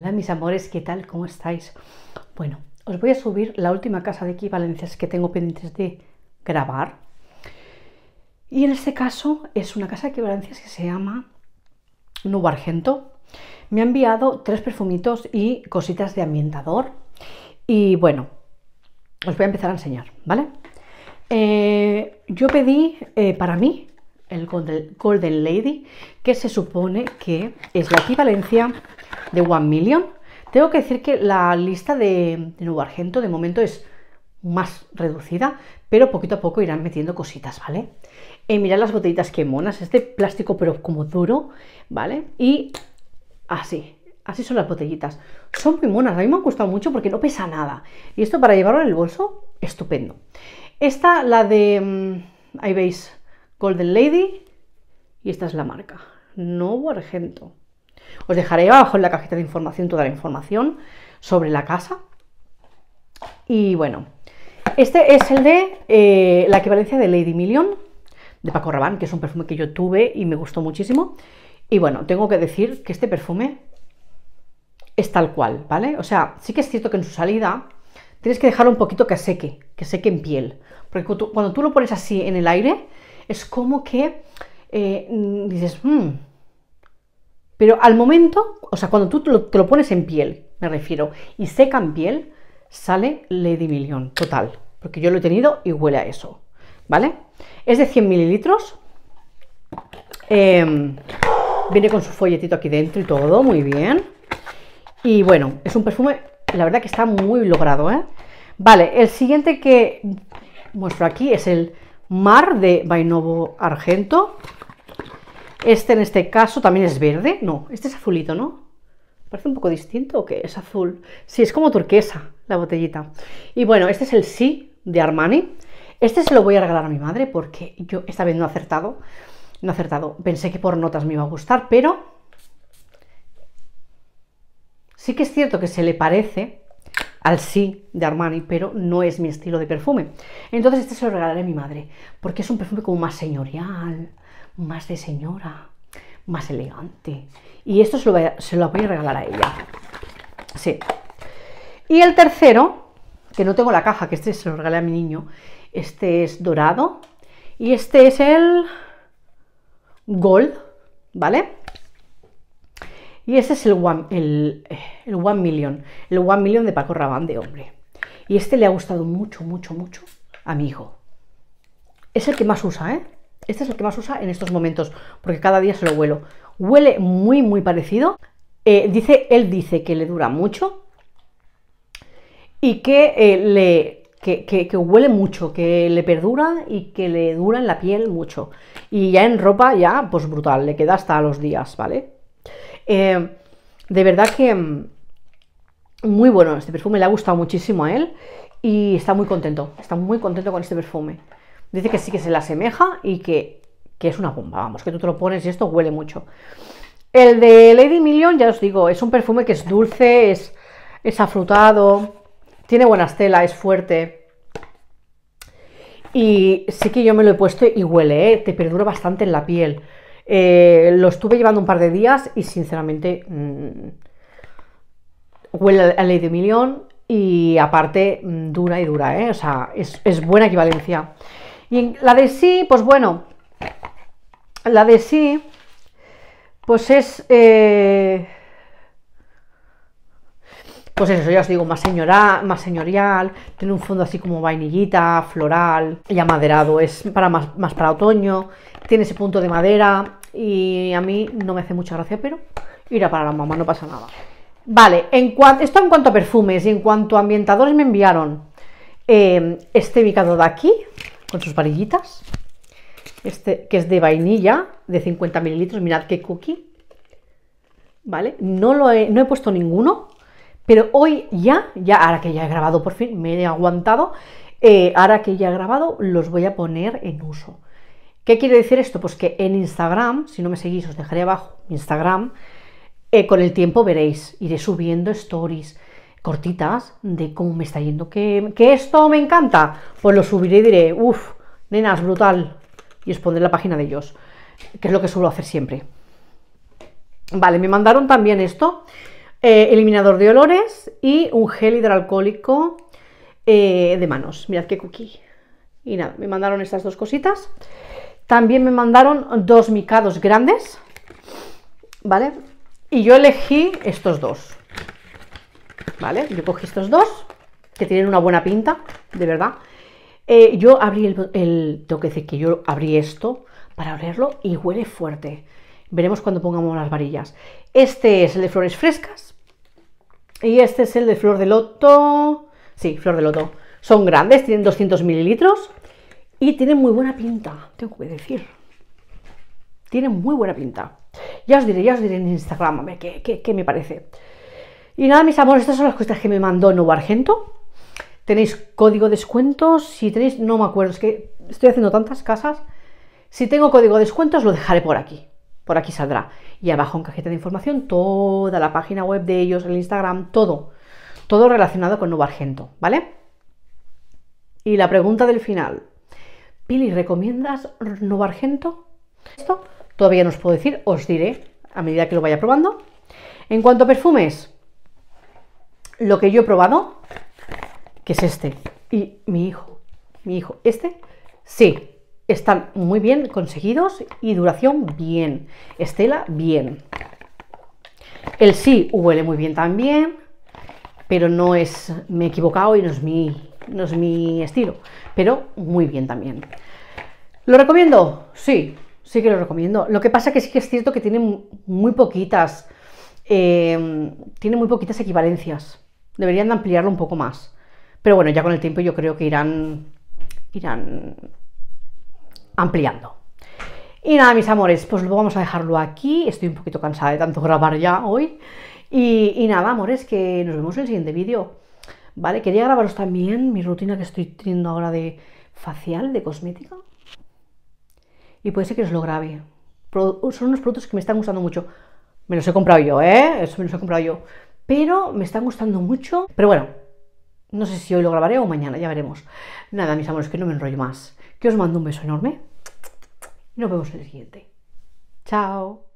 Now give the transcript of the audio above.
Hola mis amores, ¿qué tal? ¿Cómo estáis? Bueno, os voy a subir la última casa de equivalencias que tengo pendientes de grabar. Y en este caso es una casa de equivalencias que se llama Nubo Argento. Me ha enviado tres perfumitos y cositas de ambientador. Y bueno, os voy a empezar a enseñar, ¿vale? Eh, yo pedí eh, para mí el Golden Lady, que se supone que es la equivalencia de One Million. Tengo que decir que la lista de, Nuevo Argento de momento es más reducida, pero poquito a poco irán metiendo cositas, ¿vale? y eh, mirad las botellitas que monas, este plástico pero como duro, ¿vale? Y así, así son las botellitas. Son muy monas, a mí me han gustado mucho porque no pesa nada. Y esto para llevarlo en el bolso, estupendo. Esta, la de, mm, ahí veis, Golden Lady, y esta es la marca, Nuevo Argento. Os dejaré abajo en la cajita de información toda la información sobre la casa. Y bueno, este es el de eh, la equivalencia de Lady Million, de Paco Rabanne, que es un perfume que yo tuve y me gustó muchísimo. Y bueno, tengo que decir que este perfume es tal cual, ¿vale? O sea, sí que es cierto que en su salida tienes que dejarlo un poquito que seque, que seque en piel. Porque cuando tú lo pones así en el aire, es como que eh, dices, mm, pero al momento, o sea, cuando tú te lo, pones en piel, me refiero, y seca en piel, sale Lady Million, total. Porque yo lo he tenido y huele a eso, ¿vale? Es de 100 mililitros. Em, viene con su folletito aquí dentro y todo, muy bien. Y bueno, es un perfume, la verdad que está muy logrado, ¿eh? Vale, el siguiente que muestro aquí es el Mar de Vainovo Argento. Este en este caso también es verde. No, este es azulito, ¿no? Parece un poco distinto o qué? Es azul. Sí, es como turquesa la botellita. Y bueno, este es el sí de Armani. Este se lo voy a regalar a mi madre porque yo esta vez no acertado. No acertado. Pensé que por notas me iba a gustar, pero sí que es cierto que se le parece al sí de Armani, pero no es mi estilo de perfume. Entonces este se lo regalaré a mi madre porque es un perfume como más señorial más de señora, más elegante. Y esto se lo, voy a regalar a ella. Sí. Y el tercero, que no tengo la caja, que este se lo regalé a mi niño, este es dorado y este es el gold, ¿vale? Y este es el One, el, one Million, el One Million de Paco Rabán de hombre. Y este le ha gustado mucho, mucho, mucho a mi hijo. Es el que más usa, ¿eh? Este es el que más usa en estos momentos, porque cada día se lo huelo. Huele muy, muy parecido. Eh, dice, él dice que le dura mucho y que, eh, le, huele mucho, que le perdura y que le dura en la piel mucho. Y ya en ropa, ya, pues brutal, le queda hasta los días, ¿vale? Eh, de verdad que mm, muy bueno este perfume, le ha gustado muchísimo a él y está muy contento, está muy contento con este perfume dice que sí que se la asemeja y que, es una bomba, vamos, que tú te lo pones y esto huele mucho. El de Lady Million, ya os digo, es un perfume que es dulce, es, es afrutado, tiene buena estela, es fuerte. Y sí que yo me lo he puesto y huele, ¿eh? te perdura bastante en la piel. Eh, lo estuve llevando un par de días y sinceramente mm, huele a Lady Million y aparte mm, dura y dura, ¿eh? o sea, es buena equivalencia. Y la de sí, pues bueno, la de sí, pues es... Eh, pues eso, ya os digo, más, señora, más señorial, tiene un fondo así como vainillita, floral, y amaderado, es para más, más para otoño, tiene ese punto de madera y a mí no me hace mucha gracia, pero irá para la mamá, no pasa nada. Vale, en esto en cuanto a perfumes y en cuanto a ambientadores me enviaron eh, este ubicado de aquí, con sus varillitas. Este que es de vainilla, de 50 mililitros. Mirad qué cookie. ¿Vale? No, lo he, no he puesto ninguno, pero hoy ya, ya ahora que ya he grabado por fin, me he aguantado, eh, ahora que ya he grabado, los voy a poner en uso. ¿Qué quiere decir esto? Pues que en Instagram, si no me seguís, os dejaré abajo Instagram, eh, con el tiempo veréis, iré subiendo stories, cortitas de cómo me está yendo, que, esto me encanta, pues lo subiré y diré, uff, nenas, brutal, y os pondré la página de ellos, que es lo que suelo hacer siempre. Vale, me mandaron también esto, eh, eliminador de olores y un gel hidroalcohólico eh, de manos. Mirad qué cookie. Y nada, me mandaron estas dos cositas. También me mandaron dos micados grandes, ¿vale? Y yo elegí estos dos. ¿vale? Yo cogí estos dos, que tienen una buena pinta, de verdad. Eh, yo abrí el, toque que yo abrí esto para abrirlo y huele fuerte. Veremos cuando pongamos las varillas. Este es el de flores frescas y este es el de flor de loto. Sí, flor de loto. Son grandes, tienen 200 mililitros y tienen muy buena pinta, tengo que decir. Tienen muy buena pinta. Ya os diré, ya os diré en Instagram, qué me parece. Y nada, mis amores, estas son las cosas que me mandó Nuevo Argento. Tenéis código de descuentos, si tenéis, no me acuerdo, es que estoy haciendo tantas casas. Si tengo código de descuentos, lo dejaré por aquí. Por aquí saldrá. Y abajo en cajita de información, toda la página web de ellos, el Instagram, todo. Todo relacionado con Nuevo Argento, ¿vale? Y la pregunta del final. Pili, ¿recomiendas Nuevo Argento? Esto todavía no os puedo decir, os diré a medida que lo vaya probando. En cuanto a perfumes, lo que yo he probado, que es este. Y mi hijo, mi hijo, este, sí, están muy bien conseguidos y duración bien. Estela, bien. El sí huele muy bien también, pero no es, me he equivocado y no es mi, no es mi estilo, pero muy bien también. ¿Lo recomiendo? Sí, sí que lo recomiendo. Lo que pasa que sí que es cierto que tiene muy poquitas, eh, tiene muy poquitas equivalencias. Deberían de ampliarlo un poco más. Pero bueno, ya con el tiempo yo creo que irán, irán ampliando. Y nada, mis amores, pues lo vamos a dejarlo aquí. Estoy un poquito cansada de tanto grabar ya hoy. Y, nada, amores, que nos vemos en el siguiente vídeo. ¿Vale? Quería grabaros también mi rutina que estoy teniendo ahora de facial, de cosmética. Y puede ser que os lo grabe. son unos productos que me están gustando mucho. Me los he comprado yo, ¿eh? Eso me los he comprado yo pero me están gustando mucho. Pero bueno, no sé si hoy lo grabaré o mañana, ya veremos. Nada, mis amores, que no me enrollo más. Que os mando un beso enorme y nos vemos en el siguiente. Chao.